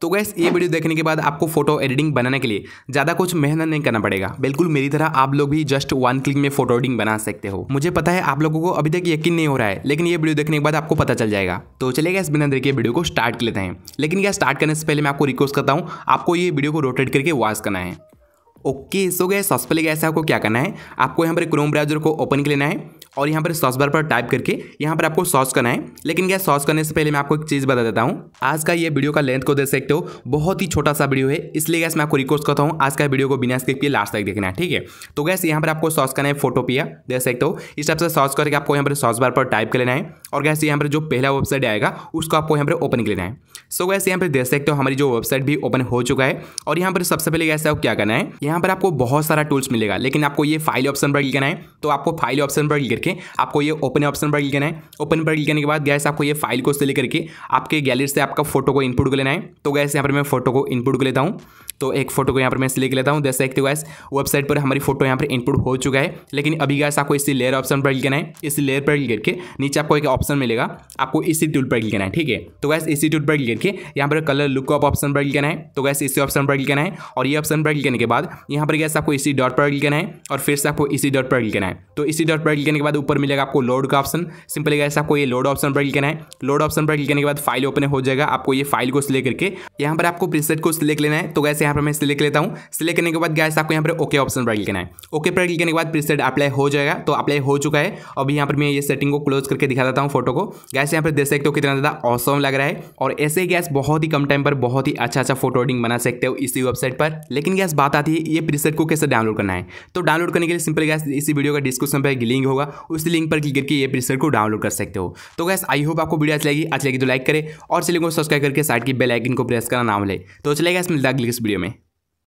तो गैस ये वीडियो देखने के बाद आपको फोटो एडिटिंग बनाने के लिए ज़्यादा कुछ मेहनत नहीं करना पड़ेगा बिल्कुल मेरी तरह आप लोग भी जस्ट वन क्लिक में फोटो एडिटिंग बना सकते हो मुझे पता है आप लोगों को अभी तक यकीन नहीं हो रहा है लेकिन ये वीडियो देखने के बाद आपको पता चल जाएगा तो चले गैस बिना देखिए वीडियो को स्टार्ट कर लेते हैं लेकिन क्या स्टार्ट करने से पहले मैं आपको रिक्वेस्ट करता हूँ आपको ये वीडियो को रोटेट करके वॉच करना है ओके सो गए सबसे पहले गैस आपको क्या करना है आपको यहाँ पर क्रोम ब्राउजर को ओपन कर लेना है और यहाँ पर सॉस बार पर टाइप करके यहाँ पर आपको सॉस करना है लेकिन क्या सॉस करने से पहले मैं आपको एक चीज़ बता देता हूँ आज का ये वीडियो का लेंथ को देख सकते हो बहुत ही छोटा सा वीडियो है इसलिए गैस मैं आपको रिक्वेस्ट करता हूँ आज का वीडियो को बिना स्किप किए लास्ट तक देखना है ठीक है तो गैस यहाँ पर आपको सॉस करना है फोटोपिया देख सकते हो इस टाइप से सॉस करके आपको यहाँ पर सॉस बार पर टाइप कर लेना है और गैस यहाँ पर जो पहला वेबसाइट आएगा उसको आपको यहाँ पर ओपन कर लेना है सो गैस यहाँ पर देख सकते हो हमारी जो वेबसाइट भी ओपन हो चुका है और यहाँ पर सबसे पहले गैस आपको क्या करना है यहाँ पर आपको बहुत सारा टूल्स मिलेगा लेकिन आपको ये फाइल ऑप्शन पर क्लिक करना है तो आपको फाइल ऑप्शन पर क्लिक करके देखें आपको ये ओपन ऑप्शन पर क्लिक करना है ओपन पर क्लिक करने के बाद गैस आपको ये फाइल को सिलेक्ट करके आपके गैलरी से आपका फोटो को इनपुट को लेना है तो गैस यहाँ पर मैं फोटो को इनपुट को लेता हूँ तो एक फोटो को यहाँ पर मैं सिलेक्ट लेता हूँ जैसे देखते गैस वेबसाइट पर हमारी फोटो यहाँ पर इनपुट हो चुका है लेकिन अभी गैस आपको इसी लेयर ऑप्शन पर क्लिक करना है इसी लेयर पर क्लिक करके नीचे आपको एक ऑप्शन मिलेगा आपको इसी टूल पर क्लिक करना है ठीक है तो गैस इसी टूल पर क्लिक करके यहाँ पर कलर लुक ऑप ऑप्शन पर क्लिक करना है तो गैस इसी ऑप्शन पर क्लिक करना है और ये ऑप्शन पर क्लिक करने के बाद यहाँ पर गैस आपको इसी डॉट पर क्लिक करना है और फिर से आपको इसी डॉट पर क्लिक करना है तो इसी डॉट पर क्लिक करने के बाद ऊपर मिलेगा आपको लोड का ऑप्शन सिंपली गैस आपको ये लोड ऑप्शन पर क्लिक करना है लोड ऑप्शन पर क्लिक करने के बाद फाइल ओपन हो जाएगा आपको ये फाइल को सिलेक्ट करके यहाँ पर आपको प्रीसेट को सिलेक्ट लेना है तो गैस यहाँ पर मैं सिलेक्ट लेता हूँ सिलेक्ट करने के बाद गैस आपको यहाँ पर ओके ऑप्शन पर क्लिक करना है ओके पर क्लिक करने के बाद प्रीसेट अप्लाई हो जाएगा तो अप्लाई हो चुका है अभी यहाँ पर मैं ये सेटिंग को क्लोज करके दिखा देता हूँ फोटो को गैस यहाँ पर देख सकते हो कितना ज़्यादा ऑसम लग रहा है और ऐसे गैस बहुत ही कम टाइम पर बहुत ही अच्छा अच्छा फोटो एडिंग बना सकते हो इसी वेबसाइट पर लेकिन गैस बात आती है ये प्रीसेट को कैसे डाउनलोड करना है तो डाउनलोड करने के लिए सिंपल गैस इसी वीडियो का डिस्क्रिप्शन पर लिंक होगा उस लिंक पर क्लिक करके ये प्रिस्क्रिप्शन को डाउनलोड कर सकते हो तो गैस आई होप आपको वीडियो अच्छी लगी अच्छी लगी तो लाइक करें और चैनल को सब्सक्राइब करके साइड की बेल आइकन को प्रेस करना ना मिले तो चलेगा इस मिलता है अगले इस वीडियो में